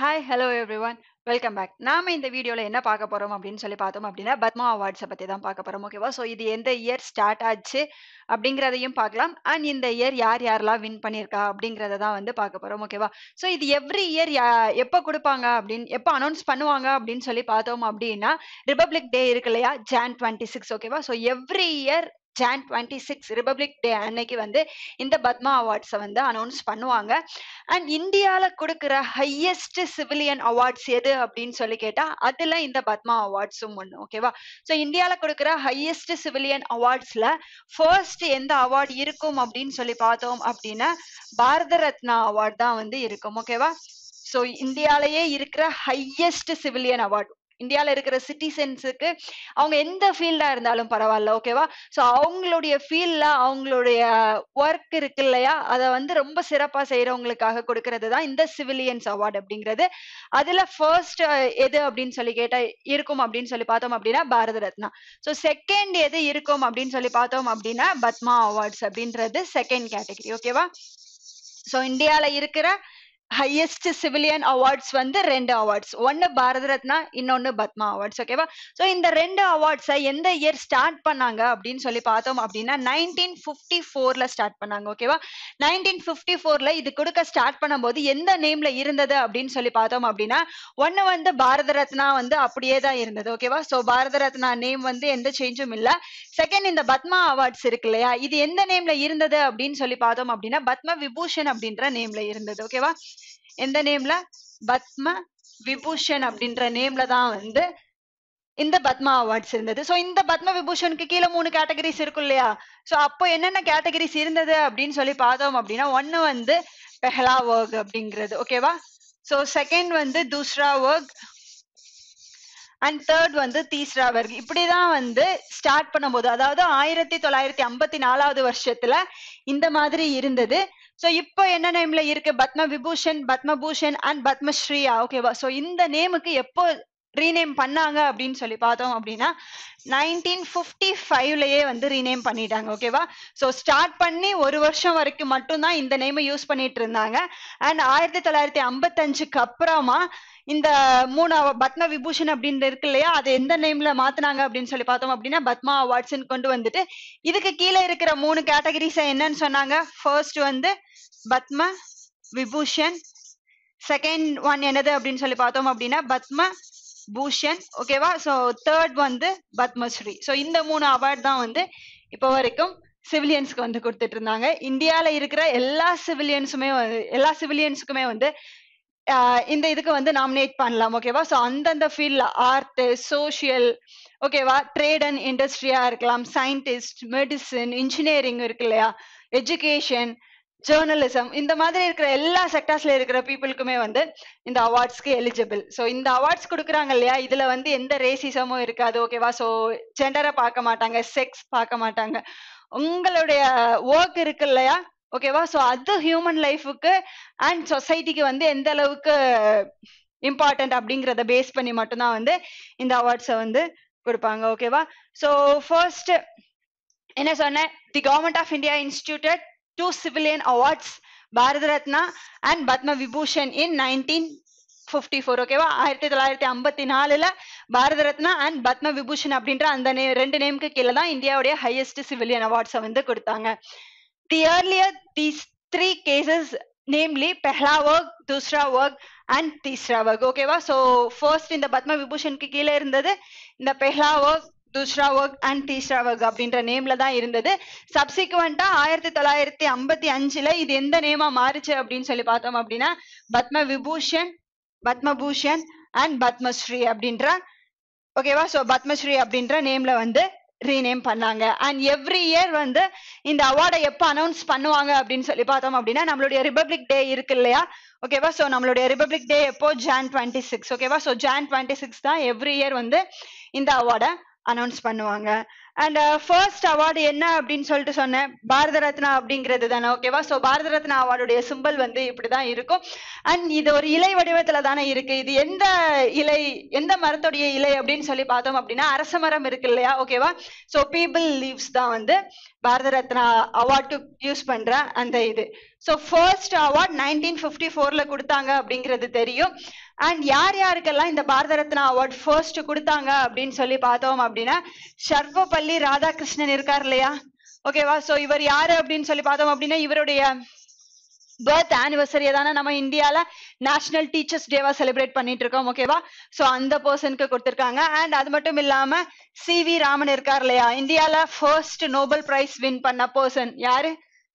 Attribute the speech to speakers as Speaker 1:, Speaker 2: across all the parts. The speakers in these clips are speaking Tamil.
Speaker 1: Hi hello everyone welcome back நாம இந்த வீடியோவில் என்ன பார்க்க போகிறோம் அப்படின்னு சொல்லி பார்த்தோம் அப்படின்னா பத்மா அவார்ட்ஸை பற்றி தான் பார்க்க போகிறோம் ஓகேவா ஸோ இது எந்த இயர் ஸ்டார்ட் ஆச்சு அப்படிங்கிறதையும் பார்க்கலாம் அண்ட் இந்த இயர் யார் யாரெல்லாம் வின் பண்ணியிருக்கா அப்படிங்கிறத தான் வந்து பார்க்க போகிறோம் ஓகேவா ஸோ இது எவ்ரி இயர் எப்போ கொடுப்பாங்க அப்படின்னு எப்போ அனௌன்ஸ் பண்ணுவாங்க அப்படின்னு சொல்லி பார்த்தோம் அப்படின்னா ரிபப்ளிக் டே இருக்கு இல்லையா ஜான் டுவெண்ட்டி சிக்ஸ் ஓகேவா so every year Jan twenty six republic day அன்னைக்கு வந்து இந்த பத்மா அவார்ட்ஸை வந்து அனௌன்ஸ் பண்ணுவாங்க அண்ட் இந்தியாவில் கொடுக்குற ஹையஸ்ட் சிவிலியன் அவார்ட்ஸ் எது அப்படின்னு சொல்லி கேட்டால் அதில் இந்த பத்மா அவார்ட்ஸும் ஒன்று ஓகேவா ஸோ இந்தியாவில் கொடுக்குற ஹையஸ்ட் சிவிலியன் அவார்ட்ஸில் ஃபர்ஸ்ட் எந்த அவார்டு இருக்கும் அப்படின்னு சொல்லி பார்த்தோம் அப்படின்னா பாரத ரத்னா அவார்ட் தான் வந்து இருக்கும் ஓகேவா ஸோ இந்தியாலேயே இருக்கிற ஹையஸ்ட் சிவிலியன் அவார்ட் இந்தியாவில் இருக்கிற சிட்டிசன்ஸுக்கு அவங்க எந்த ஃபீல்டாக இருந்தாலும் பரவாயில்ல ஓகேவா ஸோ அவங்களுடைய ஃபீல்டில் அவங்களுடைய ஒர்க் இருக்கு இல்லையா அதை வந்து ரொம்ப சிறப்பாக செய்கிறவங்களுக்காக கொடுக்கறது தான் இந்த சிவிலியன்ஸ் அவார்டு அப்படிங்கிறது அதில் ஃபர்ஸ்ட் எது அப்படின்னு சொல்லி கேட்டால் இருக்கும் அப்படின்னு சொல்லி பார்த்தோம் அப்படின்னா பாரத ரத்னா ஸோ செகண்ட் எது இருக்கும் அப்படின்னு சொல்லி பார்த்தோம் அப்படின்னா பத்மா அவார்ட்ஸ் அப்படின்றது செகண்ட் கேட்டகரி ஓகேவா ஸோ இந்தியாவில் இருக்கிற ஹையஸ்ட் சிவிலியன் அவார்ட்ஸ் வந்து ரெண்டு அவார்ட்ஸ் ஒன்னு பாரத ரத்னா இன்னொன்னு பத்மா அவார்ட்ஸ் ஓகேவா ஸோ இந்த ரெண்டு அவார்ட்ஸை எந்த இயர் ஸ்டார்ட் பண்ணாங்க அப்படின்னு சொல்லி பார்த்தோம் அப்படின்னா நைன்டீன் ஃபிஃப்டி ஃபோர்ல ஸ்டார்ட் பண்ணாங்க ஓகேவா நைன்டீன் ஃபிஃப்டி ஃபோர்ல இது கொடுக்க ஸ்டார்ட் பண்ணும்போது எந்த நேம்ல இருந்தது அப்படின்னு சொல்லி பார்த்தோம் அப்படின்னா ஒன்னு வந்து பாரத ரத்னா வந்து அப்படியே தான் இருந்தது ஓகேவா ஸோ பாரத ரத்னா நேம் வந்து எந்த சேஞ்சும் இல்லை செகண்ட் இந்த பத்மா அவார்ட்ஸ் இருக்கு இல்லையா இது எந்த நேம்ல இருந்தது அப்படின்னு சொல்லி பார்த்தோம் அப்படின்னா பத்ம விபூஷன் அப்படின்ற நேம்ல இருந்தது ஓகேவா எந்த நேம்ல பத்ம விபூஷன் அப்படின்ற நேம்ல தான் வந்து இந்த பத்மா அவார்ட்ஸ் இருந்தது ஸோ இந்த பத்ம விபூஷனுக்கு கீழே மூணு கேட்டகரிஸ் இருக்கும் இல்லையா ஸோ அப்போ என்னென்ன கேட்டகரிஸ் இருந்தது அப்படின்னு சொல்லி பார்த்தோம் அப்படின்னா ஒன்று வந்து பெஹலா ஒர்க் அப்படிங்கிறது ஓகேவா ஸோ செகண்ட் வந்து தூஸ்ரா ஒர்க் அண்ட் தேர்ட் வந்து தீஸ்ரா வர்க் இப்படிதான் வந்து ஸ்டார்ட் பண்ணும்போது அதாவது ஆயிரத்தி தொள்ளாயிரத்தி ஐம்பத்தி நாலாவது வருஷத்துல இந்த மாதிரி இருந்தது ஸோ இப்போ என்ன நேம்ல இருக்கு பத்ம விபூஷன் பத்மபூஷன் அண்ட் பத்மஸ்ரீயா ஓகேவா ஸோ இந்த நேமுக்கு எப்போ ரீநேம் பண்ணாங்க அப்படின்னு சொல்லி பார்த்தோம் அப்படின்னா நைன்டீன் ஃபிஃப்டி ஃபைவ்லயே வந்து ரீநேம் பண்ணிட்டாங்க ஓகேவா ஸோ ஸ்டார்ட் பண்ணி ஒரு வருஷம் வரைக்கும் மட்டும்தான் இந்த நேமை யூஸ் பண்ணிட்டு இருந்தாங்க அண்ட் ஆயிரத்தி தொள்ளாயிரத்தி ஐம்பத்தஞ்சுக்கு அப்புறமா இந்த மூணு பத்ம விபூஷன் அப்படின்னு இருக்கு இல்லையா அது எந்த நேம்ல மாத்தினாங்க அப்படின்னு சொல்லி பார்த்தோம் அப்படின்னா பத்மா அவார்ட்ஸ் கொண்டு வந்துட்டு இதுக்கு கீழே இருக்கிற மூணு கேட்டகரிஸ் என்னன்னு சொன்னாங்க ஃபர்ஸ்ட் வந்து பத்ம விபூஷன் செகண்ட் ஒன் என்னது அப்படின்னு சொல்லி பார்த்தோம் அப்படின்னா பத்ம பூஷன் ஓகேவா ஸோ தேர்ட் வந்து பத்மஸ்ரீ ஸோ இந்த மூணு அவார்ட் தான் வந்து இப்போ வரைக்கும் சிவிலியன்ஸ்க்கு வந்து கொடுத்துட்டு இருந்தாங்க இந்தியால இருக்கிற எல்லா சிவிலியன்ஸுமே எல்லா சிவிலியன்ஸுக்குமே வந்து இந்த இதுக்கு வந்து நாமினேட் பண்ணலாம் ஓகேவா ஸோ அந்தந்த ஃபீல்ட்ல ஆர்ட் சோஷியல் ஓகேவா ட்ரேட் அண்ட் இண்டஸ்ட்ரியா இருக்கலாம் சயின்டிஸ்ட் மெடிசன் இன்ஜினியரிங் இருக்கு இல்லையா எஜுகேஷன் ஜேர்னலிசம் இந்த மாதிரி இருக்கிற எல்லா செக்டர்ஸ்ல இருக்கிற பீப்புளுக்குமே வந்து இந்த அவார்ட்ஸ்க்கு எலிஜிபிள் ஸோ இந்த அவார்ட்ஸ் கொடுக்குறாங்க இல்லையா இதுல வந்து எந்த ரேசிசமும் இருக்காது ஓகேவா ஸோ ஜெண்டரை பார்க்க மாட்டாங்க செக்ஸ் பார்க்க மாட்டாங்க உங்களுடைய ஒர்க் இருக்கு இல்லையா ஓகேவா ஸோ அது ஹியூமன் லைஃபுக்கு அண்ட் சொசைட்டிக்கு வந்து எந்த அளவுக்கு இம்பார்ட்டன்ட் அப்படிங்கிறத பேஸ் பண்ணி மட்டும்தான் வந்து இந்த அவார்ட்ஸை வந்து கொடுப்பாங்க ஓகேவா ஸோ ஃபர்ஸ்ட் என்ன சொன்னேன் the government of India instituted two civilian awards Bharat Ratna and Padma Vibhushan in nineteen fifty four ஓகேவா ஆயிரத்தி தொள்ளாயிரத்தி ஐம்பத்தி நாலுல பாரத ரத்னா அண்ட் பத்ம விபூஷன் அப்படின்ற அந்த நே ரெண்டு நேமுக்கு கீழே தான் இந்தியாவுடைய ஹையஸ்ட் சிவிலியன் அவார்ட்ஸை வந்து கொடுத்தாங்க the earlier these three cases namely பெஹ்லா ஒர்க் தூஸ்ரா ஒர்க் அண்ட் தீஸ்ரா ஒர்க் ஓகேவா ஸோ ஃபர்ஸ்ட் இந்த பத்ம விபூஷனுக்கு கீழே இருந்தது இந்த பெஹ்லா ஒர்க் துஷ்ரா ஒர்க் அண்ட் தீஷ்ரா ஒர்க் அப்படின்ற நேம்ல தான் இருந்தது சப்சிக்வெண்டா ஆயிரத்தி தொள்ளாயிரத்தி ஐம்பத்தி அஞ்சுல இது எந்த நேமா மாறுச்சு அப்படின்னு சொல்லி பார்த்தோம் அப்படின்னா பத்ம விபூஷன் பத்மபூஷன் அண்ட் பத்மஸ்ரீ அப்படின்ற ஓகேவா ஸோ பத்மஸ்ரீ அப்படின்ற நேம்ல வந்து ரீநேம் பண்ணாங்க அண்ட் எவ்ரி இயர் வந்து இந்த அவார்டை எப்போ அனௌன்ஸ் பண்ணுவாங்க அப்படின்னு சொல்லி பார்த்தோம் அப்படின்னா நம்மளுடைய ரிபப்ளிக் டே இருக்கு இல்லையா ஓகேவா ஸோ நம்மளுடைய ரிபப்ளிக் டே எப்போ ஜான் டுவெண்ட்டி சிக்ஸ் ஓகேவா ஸோ ஜான் டுவெண்ட்டி சிக்ஸ் தான் எவ்ரி இயர் வந்து இந்த அவார்டை அனௌன்ஸ் பண்ணுவாங்க அண்ட் ஃபர்ஸ்ட் அவார்டு என்ன அப்படின்னு சொல்லிட்டு சொன்னேன் பாரத ரத்னா அப்படிங்கிறது தானே ஓகேவா ஸோ பாரத ரத்னா அவார்டுடைய சிம்பிள் வந்து இப்படிதான் இருக்கும் அண்ட் இது ஒரு இலை வடிவத்துல தானே இருக்கு இது எந்த இலை எந்த மரத்துடைய இலை அப்படின்னு சொல்லி பார்த்தோம் அப்படின்னா அரச மரம் இருக்கு இல்லையா ஓகேவா ஸோ பீபிள் லீவ்ஸ் தான் வந்து பாரத ரத்னா அவார்டு யூஸ் பண்ற அந்த இது so first award nineteen fifty ஃபோர்ல கொடுத்தாங்க அப்படிங்கிறது தெரியும் அண்ட் யார் யாருக்கெல்லாம் இந்த பாரத ரத்னா அவார்ட் ஃபர்ஸ்ட் கொடுத்தாங்க அப்படின்னு சொல்லி பார்த்தோம் அப்படின்னா சர்வப்பள்ளி ராதாகிருஷ்ணன் இருக்கார் இல்லையா ஓகேவா ஸோ இவர் யாரு அப்படின்னு சொல்லி பார்த்தோம் அப்படின்னா இவருடைய பர்த் ஆனிவர்சரியை தானே நம்ம இந்தியால நேஷனல் டீச்சர்ஸ் டேவா செலிப்ரேட் பண்ணிட்டு இருக்கோம் ஓகேவா ஸோ அந்த பர்சனுக்கு கொடுத்துருக்காங்க அண்ட் அது மட்டும் இல்லாம சி வி ராமன் இருக்கார் இல்லையா இந்தியால ஃபர்ஸ்ட் நோபல் பிரைஸ் வின் பண்ண பர்சன் யாரு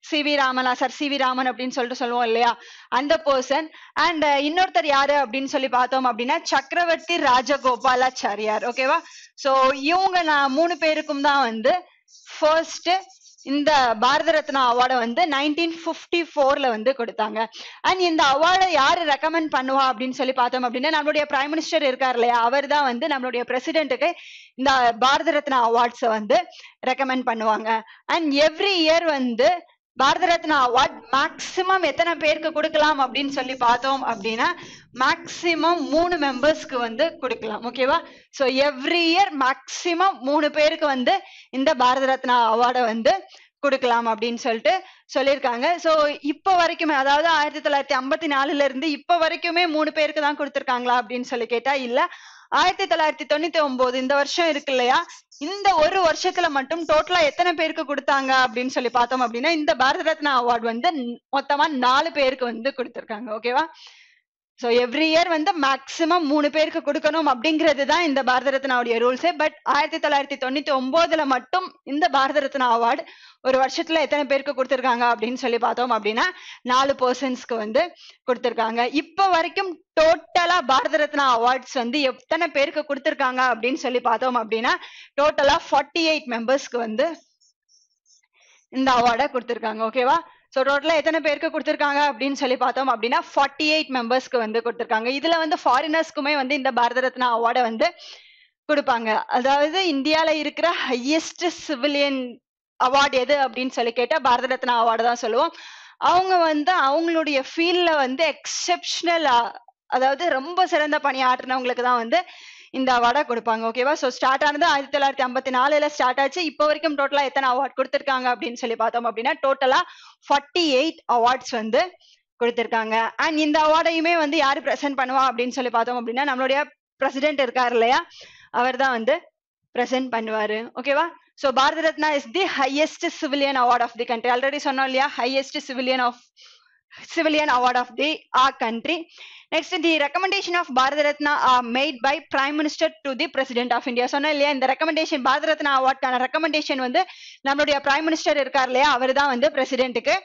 Speaker 1: சி வி ராமனா சார் சி வி ராமன் அப்படின்னு சொல்லிட்டு சொல்லுவோம் இல்லையா அந்த பர்சன் அண்ட் uh, இன்னொருத்தர் யாரு அப்படின்னு சொல்லி பார்த்தோம் அப்படின்னா சக்கரவர்த்தி ராஜகோபாலாச்சாரியார் ஓகேவா சோ இவங்க நான் மூணு பேருக்கும் தான் வந்து ஃபர்ஸ்ட் இந்த பாரத ரத்னா அவார்டை வந்து நைன்டீன் ஃபிஃப்டி ஃபோர்ல வந்து கொடுத்தாங்க அண்ட் இந்த அவார்டை யார் ரெக்கமெண்ட் பண்ணுவா அப்படின்னு சொல்லி பார்த்தோம் அப்படின்னா நம்மளுடைய பிரைம் மினிஸ்டர் இருக்கார் இல்லையா அவர் தான் வந்து நம்மளுடைய பிரசிடென்ட்டுக்கு இந்த பாரத ரத்னா அவார்ட்ஸை வந்து ரெக்கமெண்ட் பண்ணுவாங்க அண்ட் எவ்ரி இயர் வந்து பாரத ரத்னா அவார்ட் மேக்சிமம் எத்தனை பேருக்கு கொடுக்கலாம் அப்படின்னு சொல்லி பார்த்தோம் அப்படின்னா மேக்சிமம் மூணு மெம்பர்ஸ்க்கு வந்து கொடுக்கலாம் ஓகேவா ஸோ எவ்ரி இயர் மேக்சிமம் மூணு பேருக்கு வந்து இந்த பாரத ரத்னா அவார்டை வந்து கொடுக்கலாம் அப்படின்னு சொல்லிட்டு சொல்லியிருக்காங்க ஸோ இப்போ வரைக்குமே அதாவது ஆயிரத்தி தொள்ளாயிரத்தி ஐம்பத்தி நாலுல இருந்து இப்போ வரைக்குமே மூணு பேருக்கு தான் கொடுத்துருக்காங்களா அப்படின்னு சொல்லி கேட்டா இல்ல ஆயிரத்தி தொள்ளாயிரத்தி தொண்ணூத்தி ஒன்பது இந்த வருஷம் இருக்கு இல்லையா இந்த ஒரு வருஷத்துல மட்டும் டோட்டலா எத்தனை பேருக்கு கொடுத்தாங்க அப்படின்னு சொல்லி பார்த்தோம் அப்படின்னா இந்த பாரத ரத்னா அவார்டு வந்து மொத்தமா நாலு பேருக்கு வந்து கொடுத்திருக்காங்க ஓகேவா ஸோ எவ்ரி இயர் வந்து மேக்சிமம் மூணு பேருக்கு கொடுக்கணும் அப்படிங்கிறது தான் இந்த பாரத ரத்னாவுடைய ரூல்ஸே பட் ஆயிரத்தி தொள்ளாயிரத்தி தொண்ணூத்தி ஒன்பதுல மட்டும் இந்த பாரத ரத்னா அவார்டு ஒரு வருஷத்துல எத்தனை பேருக்கு கொடுத்துருக்காங்க அப்படின்னு சொல்லி பார்த்தோம் அப்படின்னா நாலு பர்சன்ஸ்க்கு வந்து கொடுத்துருக்காங்க இப்போ வரைக்கும் டோட்டலா பாரத ரத்னா அவார்ட்ஸ் வந்து எத்தனை பேருக்கு கொடுத்துருக்காங்க அப்படின்னு சொல்லி பார்த்தோம் அப்படின்னா டோட்டலா ஃபார்ட்டி எயிட் மெம்பர்ஸ்க்கு வந்து இந்த அவார்டை கொடுத்துருக்காங்க ஓகேவா ஸோ டோட்டலாக எத்தனை பேருக்கு கொடுத்துருக்காங்க அப்படின்னு சொல்லி பார்த்தோம் அப்படின்னா ஃபார்ட்டி எயிட் மெம்பர்ஸ்க்கு வந்து கொடுத்துருக்காங்க இதில் வந்து ஃபாரினர்ஸ்க்குமே வந்து இந்த பாரத ரத்னா அவார்டை வந்து கொடுப்பாங்க அதாவது இந்தியாவில் இருக்கிற ஹையஸ்ட் சிவிலியன் அவார்டு எது அப்படின்னு சொல்லி கேட்டால் பாரத ரத்னா அவார்டு தான் சொல்லுவோம் அவங்க வந்து அவங்களுடைய ஃபீல்டில் வந்து எக்ஸெப்ஷனல் அதாவது ரொம்ப சிறந்த பணியாற்றினவங்களுக்கு தான் வந்து இந்த அவார்டா கொடுப்பாங்க ஓகேவா ஸோ ஸ்டார்ட் ஆனது ஆயிரத்தி தொள்ளாயிரத்தி ஐம்பத்தி நாலுல ஸ்டார்ட் ஆச்சு இப்போ வரைக்கும் டோட்டலா எத்தனை அவார்ட் கொடுத்துருக்காங்க அப்படின்னு சொல்லி பார்த்தோம் அப்படின்னா டோட்டலா ஃபார்ட்டி எயிட் அவார்ட்ஸ் வந்து கொடுத்துருக்காங்க அண்ட் இந்த அவார்டையுமே வந்து யாரு பிரசென்ட் பண்ணுவா அப்படின்னு சொல்லி பார்த்தோம் அப்படின்னா நம்மளுடைய பிரசிடென்ட் இருக்காரு இல்லையா அவர் தான் வந்து பிரசென்ட் பண்ணுவாரு ஓகேவா so Bharat Ratna is the highest civilian award of the country already சொன்னோம் இல்லையா highest civilian of civilian award of the ah country next the recommendation of Bharat Ratna are made by Prime Minister to the President of India. சொன்னா இல்லையா இந்த recommendation பாரத ரத்னா அவார்டான ரெக்கமெண்டேஷன் வந்து நம்மளுடைய பிரைம் மினிஸ்டர் இருக்கார் இல்லையா அவர் தான் வந்து பிரசிடென்ட்டுக்கு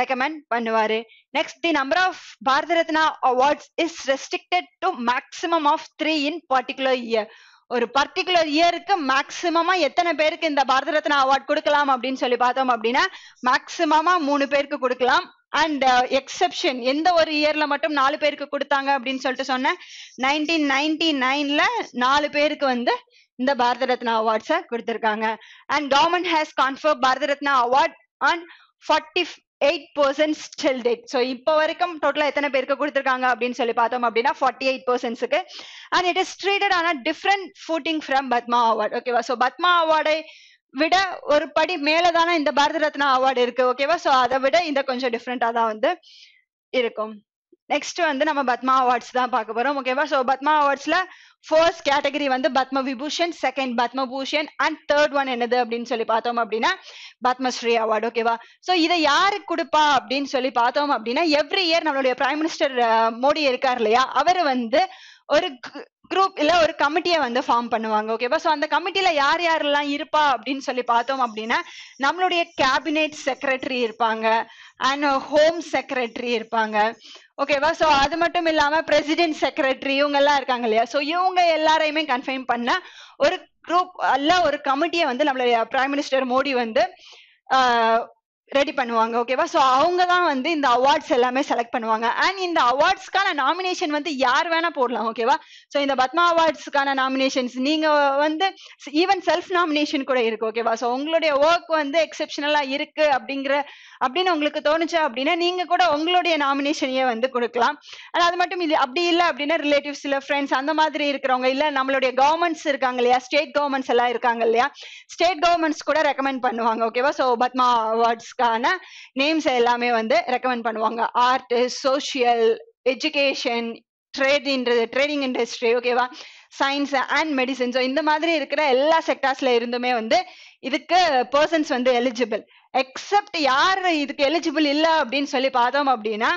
Speaker 1: ரெக்கமெண்ட் பண்ணுவாரு next the number of Bharat Ratna awards is restricted to maximum of three in particular year ஒரு பர்டிகுலர் இயருக்கு மேக்சிமமா எத்தனை பேருக்கு இந்த பாரத ரத்னா அவார்ட் கொடுக்கலாம் அப்படின்னு சொல்லி பார்த்தோம் அப்படின்னா மேக்சிமமா மூணு பேருக்கு கொடுக்கலாம் அண்ட் எக்ஸெப்ஷன் uh, எந்த ஒரு இயர்ல மட்டும் நாலு பேருக்கு கொடுத்தாங்க அப்படின்னு சொல்லிட்டு சொன்னேன் நைன்டீன் நைன்டி நைன்ல நாலு பேருக்கு வந்து இந்த பாரத ரத்னா அவார்ட்ஸை கொடுத்துருக்காங்க and government has confer Bharat Ratna award on forty eight persons still date so இப்போ வரைக்கும் டோட்டலாக எத்தனை பேருக்கு கொடுத்துருக்காங்க அப்படின்னு சொல்லி பார்த்தோம் அப்படின்னா ஃபார்ட்டி எயிட் பர்சன்ஸுக்கு அண்ட் இட் இஸ் ட்ரீட்டட் ஆனால் different footing from Padma award ஓகேவா ஸோ பத்மா அவார்டை விட ஒரு படி மேலதானே இந்த பாரத ரத்னா அவார்டு இருக்கு ஓகேவா சோ அதை விட இந்த கொஞ்சம் டிஃப்ரெண்டா தான் வந்து இருக்கும் நெக்ஸ்ட் வந்து நம்ம பத்மா அவார்ட்ஸ் தான் பார்க்க போறோம் ஓகேவா சோ பத்மா அவார்ட்ஸ்ல ஃபர்ஸ்ட் கேட்டகரி வந்து Padma Vibhushan second Padma Bhushan and third one என்னது அப்படின்னு சொல்லி பார்த்தோம் அப்படின்னா பத்மஸ்ரீ அவார்டு ஓகேவா சோ இதை யாருக்கு கொடுப்பா அப்படின்னு சொல்லி பார்த்தோம் அப்படின்னா எவ்ரி இயர் நம்மளுடைய பிரைம் மினிஸ்டர் மோடி இருக்கார் இல்லையா அவர் வந்து ஒரு குரூப் இல்ல ஒரு கமிட்டியை வந்து ஃபார்ம் பண்ணுவாங்க ஓகேவா ஸோ அந்த கமிட்டியில யார் யாரெல்லாம் இருப்பா அப்படின்னு சொல்லி பார்த்தோம் அப்படின்னா நம்மளுடைய கேபினெட் செக்ரட்டரி இருப்பாங்க அண்ட் ஹோம் செக்ரட்டரி இருப்பாங்க ஓகேவா ஸோ அது மட்டும் இல்லாம பிரசிடென்ட் செக்ரட்டரி இவங்க எல்லாம் இருக்காங்க இல்லையா ஸோ இவங்க எல்லாரையுமே கன்ஃபைன் பண்ண ஒரு குரூப் அல்ல ஒரு கமிட்டியை வந்து நம்மளுடைய பிரைம் மினிஸ்டர் மோடி வந்து ரெடி பண்ணுவாங்க ஓகேவா ஸோ அவங்க தான் வந்து இந்த அவார்ட்ஸ் எல்லாமே செலக்ட் பண்ணுவாங்க அண்ட் இந்த அவார்ட்ஸ்க்கான நாமினேஷன் வந்து யார் வேணா போடலாம் ஓகேவா ஸோ இந்த பத்மா அவார்ட்ஸ்க்கான நாமினேஷன்ஸ் நீங்க வந்து ஈவன் செல்ஃப் நாமினேஷன் கூட இருக்கு ஓகேவா ஸோ உங்களுடைய ஒர்க் வந்து எக்ஸப்ஷனலா இருக்கு அப்படிங்கிற அப்படின்னு உங்களுக்கு தோணுச்சா அப்படின்னா நீங்க கூட உங்களுடைய நாமினேஷனையே வந்து கொடுக்கலாம் அண்ட் அது மட்டும் இல்லை அப்படி இல்லை அப்படின்னா ரிலேட்டிவ்ஸ் இல்லை ஃப்ரெண்ட்ஸ் அந்த மாதிரி இருக்கிறவங்க இல்லை நம்மளுடைய கவர்மெண்ட்ஸ் இருக்காங்க இல்லையா ஸ்டேட் கவர்மெண்ட்ஸ் எல்லாம் இருக்காங்க இல்லையா ஸ்டேட் கவர்மெண்ட்ஸ் கூட ரெக்கமெண்ட் பண்ணுவாங்க ஓகேவா ஸோ பத்மா அவார்ட்ஸ் ஆர்ட்ஸ்க்கான நேம்ஸ் எல்லாமே வந்து ரெக்கமெண்ட் பண்ணுவாங்க ஆர்ட் சோஷியல் எஜுகேஷன் ட்ரேடின்றது ட்ரேடிங் இண்டஸ்ட்ரி ஓகேவா சயின்ஸ் அண்ட் மெடிசன் ஸோ இந்த மாதிரி இருக்கிற எல்லா செக்டார்ஸ்ல இருந்துமே வந்து இதுக்கு பர்சன்ஸ் வந்து எலிஜிபிள் எக்ஸப்ட் யார் இதுக்கு எலிஜிபிள் இல்லை அப்படின்னு சொல்லி பார்த்தோம் அப்படின்னா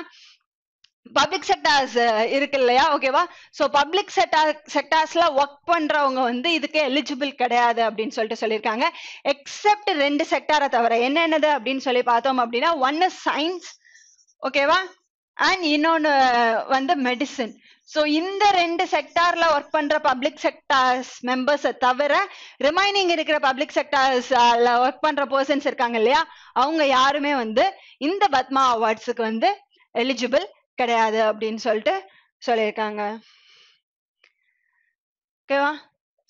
Speaker 1: பப்ளிக் செக்டார்ஸ் uh, இருக்கு இல்லையா ஓகேவா ஸோ பப்ளிக் செக்டார் செக்டார்ஸ்ல ஒர்க் பண்றவங்க வந்து இதுக்கு எலிஜிபிள் கிடையாது அப்படின்னு சொல்லிட்டு சொல்லியிருக்காங்க எக்ஸப்ட் ரெண்டு செக்டாரை தவிர என்னென்னது அப்படின்னு சொல்லி பார்த்தோம் அப்படின்னா ஒன்னு சயின்ஸ் ஓகேவா அண்ட் இன்னொன்னு uh, வந்து மெடிசின் ஸோ இந்த ரெண்டு செக்டார்ல ஒர்க் பண்ற பப்ளிக் செக்டார்ஸ் மெம்பர்ஸை தவிர ரிமைனிங் இருக்கிற பப்ளிக் செக்டார்ஸ் ஒர்க் பண்ற பர்சன்ஸ் இருக்காங்க இல்லையா அவங்க யாருமே வந்து இந்த பத்மா அவார்ட்ஸுக்கு வந்து எலிஜிபிள் கிடையாது அப்படின்னு சொல்லிட்டு சொல்லியிருக்காங்க ஓகேவா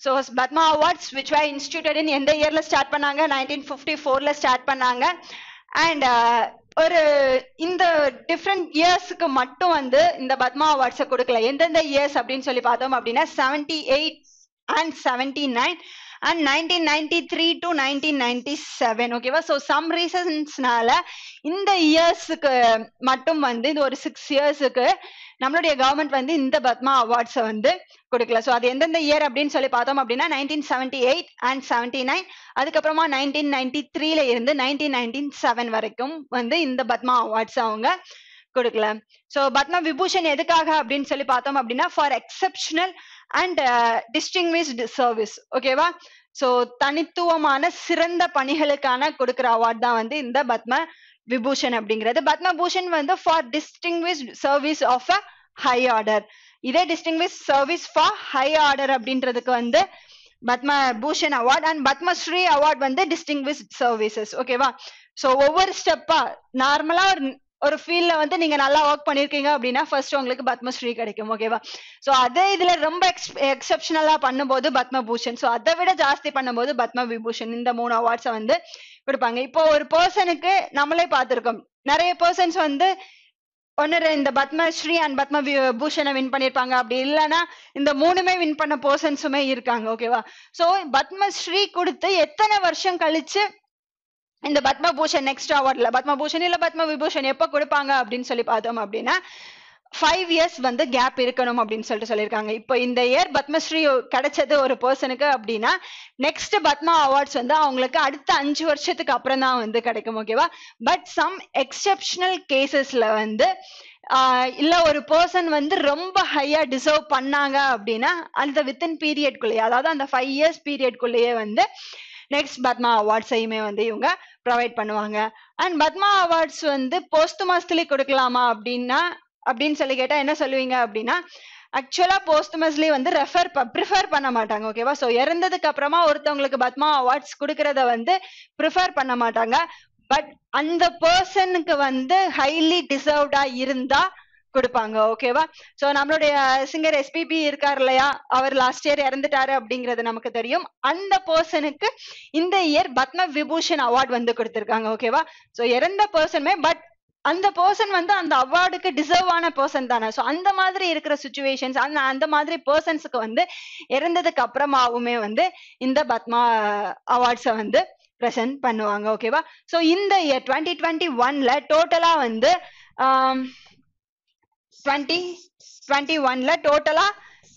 Speaker 1: so Padma awards which why instituted எந்த இயர்ல ஸ்டார்ட் பண்ணாங்க நைன்டீன் ஃபிஃப்டி ஃபோர்ல ஸ்டார்ட் பண்ணாங்க அண்ட் ஒரு இந்த டிஃப்ரெண்ட் இயர்ஸுக்கு மட்டும் வந்து இந்த பத்மா அவார்ட்ஸை கொடுக்கல எந்தெந்த இயர்ஸ் அப்படின்னு சொல்லி பார்த்தோம் அப்படின்னா seventy eight and seventy nine and nineteen ninety three to nineteen ninety seven ஓகேவா ஸோ சம் ரீசன்ஸ்னால இந்த இயர்ஸுக்கு மட்டும் வந்து இது ஒரு சிக்ஸ் இயர்ஸுக்கு நம்மளுடைய கவர்மெண்ட் வந்து இந்த பத்மா அவார்ட்ஸை வந்து கொடுக்கல ஸோ அது எந்தெந்த இயர் அப்படின்னு சொல்லி பார்த்தோம் அப்படின்னா nineteen seventy eight and seventy nine அதுக்கப்புறமா நைன்டீன் நைன்டி த்ரீல இருந்து நைன்டீன் நைன்டீன் செவன் வரைக்கும் வந்து இந்த பத்மா அவார்ட்ஸ் அவங்க கொடுக்கல ஸோ பத்ம விபூஷன் எதுக்காக அப்படின்னு சொல்லி பார்த்தோம் அப்படின்னா for exceptional and distinguished service ஓகேவா ஸோ தனித்துவமான சிறந்த பணிகளுக்கான கொடுக்குற அவார்ட் தான் வந்து இந்த பத்ம விபூஷன் அப்படிங்கிறது பத்ம பூஷன் வந்து for distinguish service of a high order இதே distinguish service for high order அப்படின்றதுக்கு வந்து Padma Bhushan award and Padma Shri award வந்து டிஸ்டிங்விஷ் சர்வீசஸ் ஓகேவா ஸோ ஒவ்வொரு ஸ்டெப்பா நார்மலா ஒரு ஒரு ஃபீல்ட்ல வந்து நீங்க நல்லா ஒர்க் பண்ணிருக்கீங்க அப்படின்னா ஃபர்ஸ்ட் உங்களுக்கு பத்மஸ்ரீ கிடைக்கும் ஓகேவா சோ அதே இதுல ரொம்ப எக்ஸப்ஷனலா பண்ணும்போது பத்மபூஷன் சோ அதை விட ஜாஸ்தி பண்ணும்போது பத்ம விபூஷன் இந்த மூணு அவார்ட்ஸை வந்து கொடுப்பாங்க இப்போ ஒரு பர்சனுக்கு நம்மளே பார்த்திருக்கோம் நிறைய பர்சன்ஸ் வந்து ஒன்னு இந்த பத்மஸ்ரீ அண்ட் பத்ம பூஷனை வின் பண்ணிருப்பாங்க அப்படி இல்லைன்னா இந்த மூணுமே வின் பண்ண பர்சன்ஸுமே இருக்காங்க ஓகேவா சோ பத்மஸ்ரீ கொடுத்து எத்தனை வருஷம் கழிச்சு இந்த பத்மபூஷன் நெக்ஸ்ட் அவார்ட்ல பத்மபூஷன் இல்ல பத்ம விபூஷன் எப்ப கொடுப்பாங்க அப்படின்னு சொல்லி பார்த்தோம் அப்படின்னா ஃபைவ் இயர்ஸ் வந்து கேப் இருக்கணும் அப்படின்னு சொல்லிட்டு சொல்லியிருக்காங்க இப்போ இந்த இயர் பத்மஸ்ரீ கிடைச்சது ஒரு பர்சனுக்கு அப்படின்னா நெக்ஸ்ட் பத்மா அவார்ட்ஸ் வந்து அவங்களுக்கு அடுத்த அஞ்சு வருஷத்துக்கு அப்புறம் தான் வந்து கிடைக்கும் ஓகேவா பட் சம் எக்ஸப்ஷனல் கேசஸ்ல வந்து இல்ல ஒரு பர்சன் வந்து ரொம்ப ஹையா டிசர்வ் பண்ணாங்க அப்படின்னா அந்த வித்தின் பீரியட்குள்ளேயே அதாவது அந்த ஃபைவ் இயர்ஸ் பீரியட்குள்ளேயே வந்து நெக்ஸ்ட் பத்மா அவார்ட்ஸையுமே வந்து இவங்க ப்ரொவைட் பண்ணுவாங்க அண்ட் பத்மா அவார்ட்ஸ் வந்து போஸ்ட் மாசத்துலேயே கொடுக்கலாமா அப்படின்னா அப்படின்னு சொல்லி கேட்டால் என்ன சொல்லுவீங்க அப்படின்னா ஆக்சுவலாக போஸ்ட்மஸ்லி வந்து ரெஃபர் ப்ரிஃபர் பண்ண மாட்டாங்க ஓகேவா ஸோ இறந்ததுக்கு அப்புறமா ஒருத்தவங்களுக்கு பத்மா அவார்ட்ஸ் கொடுக்கறத வந்து ப்ரிஃபர் பண்ண மாட்டாங்க பட் அந்த பர்சனுக்கு வந்து ஹைலி டிசர்வ்டா இருந்தா கொடுப்பாங்க ஓகேவா சோ நம்மளுடைய சிங்கர் எஸ்பிபி இருக்கார் இல்லையா அவர் லாஸ்ட் இயர் இறந்துட்டாரு அப்படிங்கிறது நமக்கு தெரியும் அந்த பர்சனுக்கு இந்த இயர் பத்ம விபூஷன் அவார்ட் வந்து கொடுத்திருக்காங்க ஓகேவா சோ இறந்த பர்சனுமே பட் அந்த பர்சன் வந்து அந்த அவார்டுக்கு டிசர்வ் ஆன பர்சன் தானே ஸோ அந்த மாதிரி இருக்கிற சுச்சுவேஷன்ஸ் அந்த அந்த மாதிரி பர்சன்ஸுக்கு வந்து இறந்ததுக்கு அப்புறமாவுமே வந்து இந்த பத்மா uh, அவார்ட்ஸை வந்து ப்ரெசென்ட் பண்ணுவாங்க ஓகேவா ஸோ இந்த இயர் டுவெண்ட்டி டுவெண்ட்டி ஒன்ல டோட்டலா வந்து um, டுவெண்ட்டி டுவெண்ட்டி ஒன்ல டோட்டலா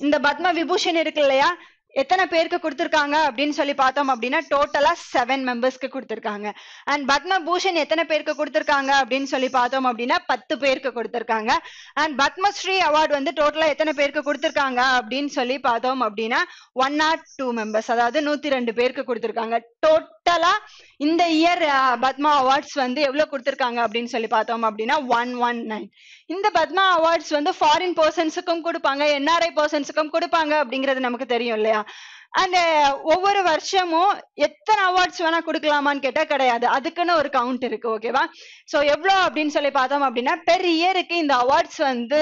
Speaker 1: இந்த பத்ம விபூஷன் இருக்கு இல்லையா எத்தனை பேருக்கு கொடுத்துருக்காங்க அப்படின்னு சொல்லி பார்த்தோம் அப்படின்னா டோட்டலா செவன் மெம்பர்ஸ்க்கு கொடுத்துருக்காங்க அண்ட் பத்ம பூஷன் எத்தனை பேருக்கு கொடுத்துருக்காங்க அப்படின்னு சொல்லி பார்த்தோம் அப்படின்னா பத்து பேருக்கு கொடுத்துருக்காங்க அண்ட் பத்மஸ்ரீ அவார்டு வந்து டோட்டலா எத்தனை பேருக்கு கொடுத்துருக்காங்க அப்படின்னு சொல்லி பார்த்தோம் அப்படின்னா ஒன் நாட் டூ மெம்பர்ஸ் அதாவது நூத்தி ரெண்டு பேருக்கு கொடுத்துருக்காங்க டோட்டலா இந்த இயர் பத்மா அவார்ட்ஸ் வந்து எவ்வளவு கொடுத்துருக்காங்க அப்படின்னு சொல்லி பார்த்தோம் அப்படின்னா ஒன் ஒன் நைன் இந்த பத்மா அவார்ட்ஸ் வந்து ஃபாரின் பர்சன்ஸுக்கும் கொடுப்பாங்க என்ஆர்ஐ பர்சன்ஸுக்கும் கொடுப்பாங்க அப்படிங்கிறது நமக்கு தெரியும் இல்லையா அந்த ஒவ்வொரு வருஷமும் எத்தனை அவார்ட்ஸ் வேணா கொடுக்கலாமான்னு கேட்டா கிடையாது அதுக்குன்னு ஒரு கவுண்ட் இருக்கு ஓகேவா சோ எவ்வளோ அப்படின்னு சொல்லி பார்த்தோம் அப்படின்னா பெர் இயருக்கு இந்த அவார்ட்ஸ் வந்து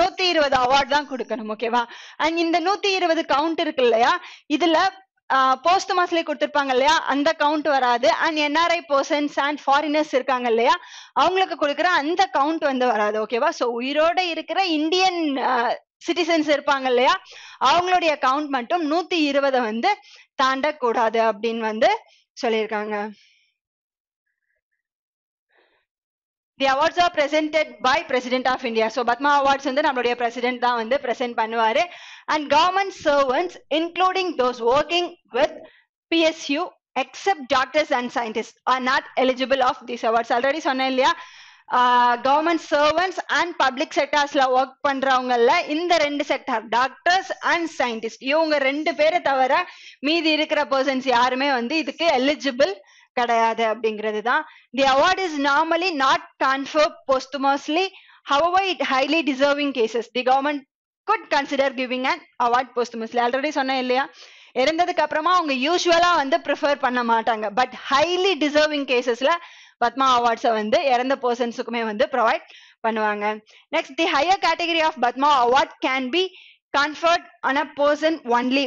Speaker 1: நூத்தி இருபது அவார்ட் தான் கொடுக்கணும் ஓகேவா அண்ட் இந்த நூத்தி இருபது கவுண்ட் இருக்கு இல்லையா இதுல போஸ்ட் மாஸ்லயே கொடுத்திருப்பாங்க இல்லையா அந்த கவுண்ட் வராது and NRI persons and foreigners இருக்காங்க இல்லையா அவங்களுக்கு கொடுக்குற அந்த கவுண்ட் வந்து வராது ஓகேவா ஸோ உயிரோட இருக்கிற இந்தியன் சிட்டிசன்ஸ் இருப்பாங்க இல்லையா அவங்களுடைய கவுண்ட் மட்டும் நூத்தி இருபதை வந்து தாண்டக்கூடாது அப்படின்னு வந்து சொல்லியிருக்காங்க the awards are presented by president of India so Padma awards வந்து நம்மளுடைய பிரசிடென்ட் தான் வந்து பிரசென்ட் பண்ணுவார் and government servants including those working with PSU except doctors and scientist are not eligible of this awards already சொன்னேன் இல்லையா கவர்மெண்ட் சர்வன்ட்ஸ் அண்ட் பப்ளிக் செக்டார்ஸ்ல ஒர்க் பண்றவங்கல இந்த ரெண்டு செக்டார் டாக்டர்ஸ் அண்ட் சயின்டிஸ்ட் இவங்க ரெண்டு பேரை தவிர மீதி இருக்கிற பர்சன்ஸ் யாருமே வந்து இதுக்கு எலிஜிபிள் கிடையாது அப்படிங்கிறது தான் the award is normally not transfer posthumously how it highly deserving cases the government could consider giving and award posthumously already சொன்னேன் இல்லையா இறந்ததுக்கு அப்புறமா அவங்க யூஸ்வலா வந்து ப்ரிஃபர் பண்ண மாட்டாங்க பட் ஹைலி டிசர்விங் கேசஸ்ல பத்மா அவார்ட்ஸை வந்து இறந்த பர்சன்ஸுக்குமே வந்து ப்ரொவைட் பண்ணுவாங்க next the higher category of Padma award can be conferred on a person only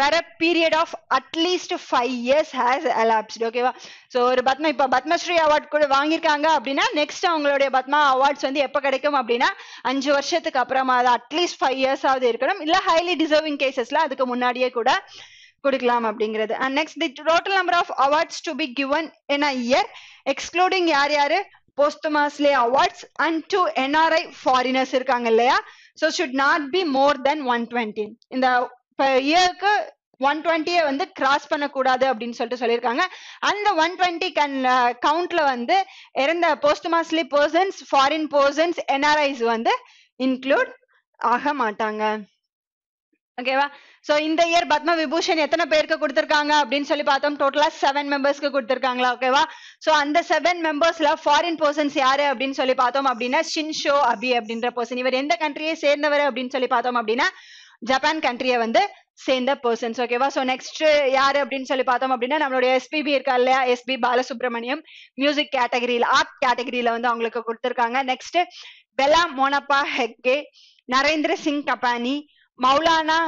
Speaker 1: வேற period of at least five years has elapsed ஓகேவா ஸோ ஒரு பத்மா இப்போ பத்மஸ்ரீ அவார்ட் கூட வாங்கியிருக்காங்க அப்படின்னா நெக்ஸ்ட் அவங்களுடைய பத்மா அவார்ட்ஸ் வந்து எப்போ கிடைக்கும் அப்படின்னா அஞ்சு வருஷத்துக்கு அப்புறமா அது அட்லீஸ்ட் ஃபைவ் இயர்ஸ் ஆகுது இருக்கணும் இல்லை ஹைலி டிசர்விங் கேசஸ்ல அதுக்கு முன்னாடியே கூட கொடுக்கலாம் அப்படிங்கிறது and next the total number of awards to be given in a year excluding யார் யாரு posthumously awards and to NRI foreigners இருக்காங்க இல்லையா so should not be more than one twenty இந்த இப்போ இயர்க்கு ஒன் டுவெண்ட்டியை வந்து கிராஸ் பண்ணக்கூடாது அப்படின்னு சொல்லிட்டு சொல்லியிருக்காங்க அந்த ஒன் டுவெண்ட்டி கன் கவுண்ட்ல வந்து இறந்த posthumously persons foreign persons NRIs வந்து இன்க்ளூட் ஆக மாட்டாங்க ஓகேவா சோ இந்த இயர் பத்ம விபூஷன் எத்தனை பேருக்கு குடுத்திருக்காங்க அப்படின்னு சொல்லி பார்த்தோம் டோட்டலா செவன் மெம்பர்ஸ்க்கு கொடுத்திருக்காங்களா ஓகேவா சோ அந்த செவன் மெம்பர்ஸ்ல ஃபாரின் பர்சன்ஸ் யாரு அப்படின்னு சொல்லி பார்த்தோம் அப்படின்னா ஷின்ஷோ அபி அப்படின்ற பர்சன் இவர் எந்த கண்ட்ரியை சேர்ந்தவர் அப்படின்னு சொல்லி பார்த்தோம் அப்படின்னா ஜப்பான் கண்ட்ரியை வந்து சேர்ந்த பர்சன்ஸ் ஓகேவா ஸோ நெக்ஸ்ட் யாரு அப்படின்னு சொல்லி பார்த்தோம் அப்படின்னா நம்மளுடைய எஸ்பிபி இருக்கா இல்லையா எஸ்பி பாலசுப்ரமணியம் மியூசிக் கேட்டகரியில ஆர்ட் கேட்டகரியில வந்து அவங்களுக்கு கொடுத்துருக்காங்க நெக்ஸ்ட் பெலா மோனப்பா ஹெக்கே நரேந்திர சிங் கபானி மௌலானா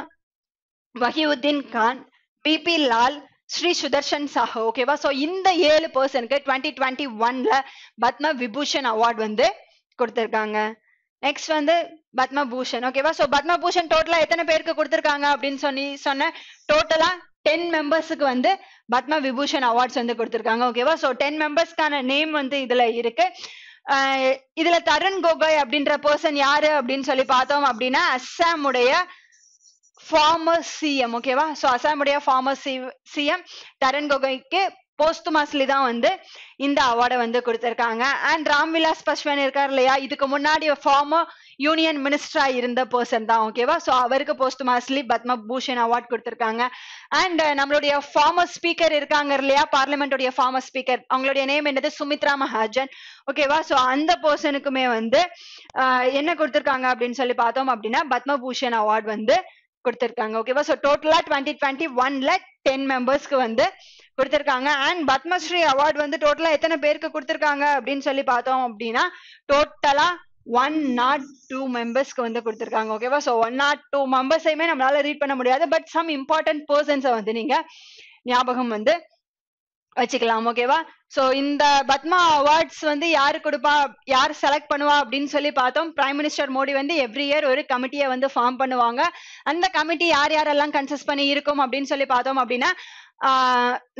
Speaker 1: வஹியுத்தீன் கான் பிபி லால் ஸ்ரீ சுதர்ஷன் சாஹோ ஓகேவா ஸோ இந்த ஏழு பர்சனுக்கு டுவெண்ட்டி டுவெண்ட்டி ஒன்ல பத்ம விபூஷன் அவார்ட் வந்து கொடுத்துருக்காங்க நெக்ஸ்ட் வந்து பத்மபூஷன் ஓகேவா ஸோ பத்மபூஷன் டோட்டலா எத்தனை பேருக்கு கொடுத்துருக்காங்க அப்படின்னு சொல்லி சொன்ன டோட்டலா டென் மெம்பர்ஸுக்கு வந்து பத்ம விபூஷன் அவார்ட்ஸ் வந்து கொடுத்துருக்காங்க ஓகேவா ஸோ டென் மெம்பர்ஸ்க்கான நேம் வந்து இதுல இருக்கு இதுல தருண் கோகோய் அப்படின்ற பர்சன் யாரு அப்படின்னு சொல்லி பார்த்தோம் அப்படின்னா அஸ்ஸாமுடைய ஃபார்மர் சிஎம் ஓகேவா ஸோ அசாமுடைய ஃபார்மர் சி சிஎம் தரன் கோகைக்கு போஸ்துமாஸ்லி தான் வந்து இந்த அவார்டை வந்து கொடுத்துருக்காங்க அண்ட் ராம்விலாஸ் பஸ்வன் இருக்கார் இல்லையா இதுக்கு முன்னாடி ஃபார்மர் யூனியன் மினிஸ்டரா இருந்த பர்சன் தான் ஓகேவா ஸோ அவருக்கு போஸ்துமாஸ்லி பத்ம பூஷன் அவார்ட் கொடுத்துருக்காங்க அண்ட் நம்மளுடைய ஃபார்மர் ஸ்பீக்கர் இருக்காங்க இல்லையா பார்லிமெண்டோடைய ஃபார்மர் ஸ்பீக்கர் அவங்களுடைய நேம் என்னது சுமித்ரா மகாஜன் ஓகேவா ஸோ அந்த பர்சனுக்குமே வந்து uh, என்ன கொடுத்துருக்காங்க அப்படின்னு சொல்லி பார்த்தோம் அப்படின்னா பத்ம பூஷன் அவார்ட் வந்து கொடுத்துருக்காங்க ஓகேவா ஸோ டோட்டலா டுவெண்ட்டி டுவெண்ட்டி ஒன்ல டென் மெம்பர்ஸ்க்கு வந்து கொடுத்திருக்காங்க அண்ட் பத்மஸ்ரீ அவார்டு வந்து டோட்டலா எத்தனை பேருக்கு கொடுத்திருக்காங்க அப்படின்னு சொல்லி பார்த்தோம் அப்படின்னா டோட்டலா ஒன் நாட் டூ மெம்பர்ஸ்க்கு வந்து கொடுத்துருக்காங்க ஓகேவா ஸோ ஒன் நாட் டூ மெம்பர்ஸையுமே நம்மளால ரீட் பண்ண முடியாது பட் சம் இம்பார்ட்டன்ட் பர்சன்ஸை வந்து நீங்க ஞாபகம் வந்து வச்சுக்கலாம் ஓகேவா ஸோ இந்த பத்மா அவார்ட்ஸ் வந்து யாரு கொடுப்பா யார் செலக்ட் பண்ணுவா அப்படின்னு சொல்லி பார்த்தோம் பிரைம் மினிஸ்டர் மோடி வந்து எவ்ரி இயர் ஒரு கமிட்டியை வந்து ஃபார்ம் பண்ணுவாங்க அந்த கமிட்டி யார் யாரெல்லாம் கன்சஸ் பண்ணி இருக்கும் அப்படின்னு சொல்லி பார்த்தோம் அப்படின்னா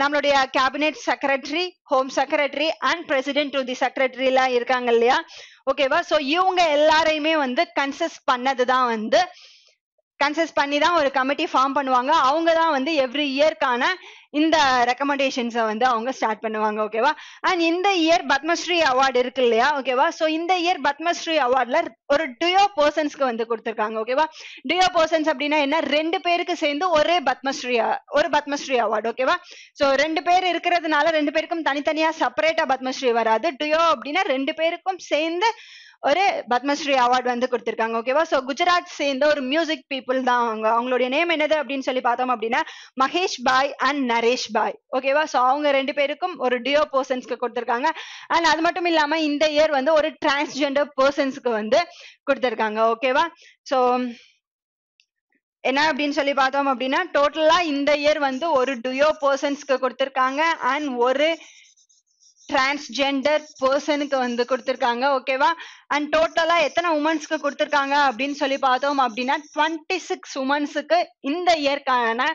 Speaker 1: நம்மளுடைய cabinet secretary home secretary and president to the secretary எல்லாம் இருக்காங்க இல்லையா ஓகேவா சோ இவங்க எல்லாரையுமே வந்து கன்சஸ் பண்ணதுதான் வந்து கன்சஸ் பண்ணி தான் ஒரு கமிட்டி ஃபார்ம் பண்ணுவாங்க அவங்க தான் வந்து எவ்ரி இயர்க்கான இந்த ரெக்கமெண்டேஷன்ஸை வந்து அவங்க ஸ்டார்ட் பண்ணுவாங்க ஓகேவா அண்ட் இந்த இயர் பத்மஸ்ரீ அவார்டு இருக்கு இல்லையா ஓகேவா ஸோ இந்த இயர் பத்மஸ்ரீ அவார்ட்ல ஒரு டியோ பர்சன்ஸ்க்கு வந்து கொடுத்துருக்காங்க ஓகேவா டியோ பர்சன்ஸ் அப்படின்னா என்ன ரெண்டு பேருக்கு சேர்ந்து ஒரே பத்மஸ்ரீ ஒரு பத்மஸ்ரீ அவார்டு ஓகேவா ஸோ ரெண்டு பேர் இருக்கிறதுனால ரெண்டு பேருக்கும் தனித்தனியா செப்பரேட்டா பத்மஸ்ரீ வராது டியோ அப்படின்னா ரெண்டு பேருக்கும் சேர்ந்து ஒரு பத்மஸ்ரீ அவார்டு வந்து கொடுத்துருக்காங்க ஓகேவா ஸோ குஜராத் சேர்ந்த ஒரு மியூசிக் பீப்புள் தான் அவங்க அவங்களுடைய நேம் என்னது அப்படின்னு சொல்லி பார்த்தோம் அப்படின்னா மகேஷ் பாய் அண்ட் நரேஷ் பாய் ஓகேவா சோ அவங்க ரெண்டு பேருக்கும் ஒரு டியோ பர்சன்ஸ்க்கு கொடுத்துருக்காங்க அண்ட் அது மட்டும் இல்லாம இந்த இயர் வந்து ஒரு டிரான்ஸ்ஜெண்டர் பர்சன்ஸ்க்கு வந்து கொடுத்துருக்காங்க ஓகேவா சோ என்ன அப்படின்னு சொல்லி பார்த்தோம் அப்படின்னா டோட்டலா இந்த இயர் வந்து ஒரு டுயோ பர்சன்ஸ்க்கு கொடுத்துருக்காங்க அண்ட் ஒரு டிரான்ஸ்ஜெண்டர் பர்சனுக்கு வந்து கொடுத்துருக்காங்க ஓகேவா அண்ட் டோட்டலா எத்தனை உமன்ஸ்க்கு கொடுத்துருக்காங்க அப்படின்னு சொல்லி பார்த்தோம் அப்படின்னா டுவெண்ட்டி சிக்ஸ் உமன்ஸுக்கு இந்த இயற்கான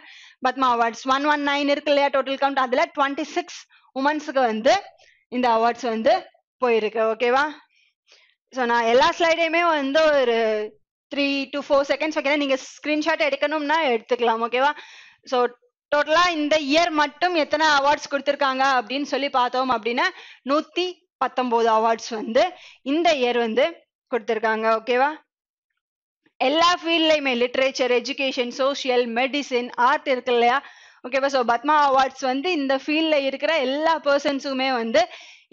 Speaker 1: Padma awards one one nine இருக்கு இல்லையா டோட்டல் கவுண்ட் அதுல டுவெண்ட்டி சிக்ஸ் உமன்ஸுக்கு வந்து இந்த அவார்ட்ஸ் வந்து போயிருக்கு ஓகேவா ஸோ நான் எல்லா ஸ்லைடையுமே வந்து ஒரு த்ரீ டு ஃபோர் செகண்ட்ஸ் வைக்கிறேன் நீங்க ஸ்கிரீன்ஷாட் எடுக்கணும்னா எடுத்துக்கலாம் ஓகேவா ஸோ டோட்டலா இந்த இயர் மட்டும் எத்தனை அவார்ட்ஸ் கொடுத்துருக்காங்க அப்படின்னு சொல்லி பார்த்தோம் அப்படின்னா நூத்தி பத்தொன்பது அவார்ட்ஸ் வந்து இந்த இயர் வந்து கொடுத்துருக்காங்க ஓகேவா எல்லா ஃபீல்ட்லையுமே literature education social medicine art இருக்கு இல்லையா ஓகேவா ஸோ பத்மா அவார்ட்ஸ் வந்து இந்த ஃபீல்டில் இருக்கிற எல்லா பர்சன்ஸுமே வந்து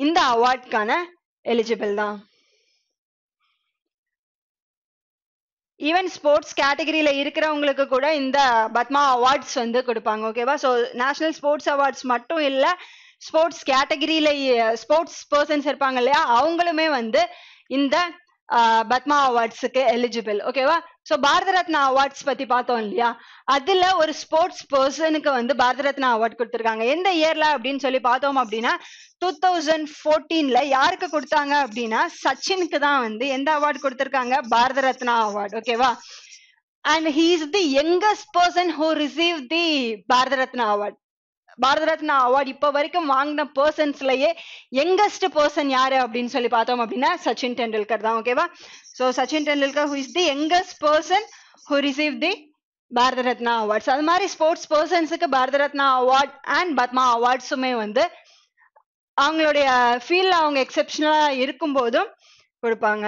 Speaker 1: இந்த அவார்ட்கான எலிஜிபிள் தான் ஈவன் ஸ்போர்ட்ஸ் கேட்டகரியில இருக்கிறவங்களுக்கு கூட இந்த பத்மா அவார்ட்ஸ் வந்து கொடுப்பாங்க ஓகேவா ஸோ நேஷனல் ஸ்போர்ட்ஸ் அவார்ட்ஸ் மட்டும் இல்ல ஸ்போர்ட்ஸ் கேட்டகரியில ஸ்போர்ட்ஸ் பர்சன்ஸ் இருப்பாங்க இல்லையா அவங்களுமே வந்து இந்த பத்மா அவார்ட்ஸுக்கு எலிஜிபிள் ஓகேவா ஸோ பாரத ரத்னா அவார்ட்ஸ் பத்தி பார்த்தோம் இல்லையா அதுல ஒரு ஸ்போர்ட்ஸ் பர்சனுக்கு வந்து பாரத ரத்னா அவார்ட் கொடுத்துருக்காங்க எந்த இயர்ல அப்படின்னு சொல்லி பார்த்தோம் அப்படின்னா டூ தௌசண்ட் ஃபோர்டீன்ல யாருக்கு கொடுத்தாங்க அப்படின்னா சச்சினுக்கு தான் வந்து எந்த அவார்டு கொடுத்துருக்காங்க பாரத ரத்னா அவார்டு ஓகேவா and he is the youngest person who receive the Bharat Ratna award Bharat Ratna award இப்போ வரைக்கும் வாங்கின பர்சன்ஸ்லயே யங்கஸ்ட் பர்சன் யாரு அப்படின்னு சொல்லி பார்த்தோம் அப்படின்னா சச்சின் டெண்டுல்கர் தான் ஓகேவா so Sachin Tendulkar who is the youngest person who receive the Bharat Ratna awards அது மாதிரி ஸ்போர்ட்ஸ் பர்சன்ஸுக்கு பாரத ரத்னா அவார்ட் அண்ட் பத்மா அவார்ட்ஸுமே வந்து அவங்களுடைய ஃபீல்ட்ல அவங்க இருக்கும் இருக்கும்போதும் கொடுப்பாங்க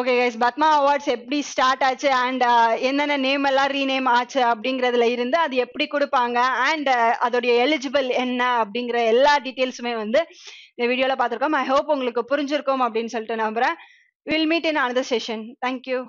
Speaker 1: ஓகே கைஸ் பத்மா அவார்ட்ஸ் எப்படி ஸ்டார்ட் ஆச்சு அண்ட் uh, என்னென்ன நேம் எல்லாம் ரீநேம் ஆச்சு அப்படிங்கிறதுல இருந்து அது எப்படி கொடுப்பாங்க அண்ட் uh, அதோடைய எலிஜிபிள் என்ன அப்படிங்கிற எல்லா டீட்டெயில்ஸுமே வந்து இந்த வீடியோவில் பார்த்துருக்கோம் ஐ ஹோப் உங்களுக்கு புரிஞ்சிருக்கும் அப்படின்னு சொல்லிட்டு நம்புறேன் will meet in another session thank you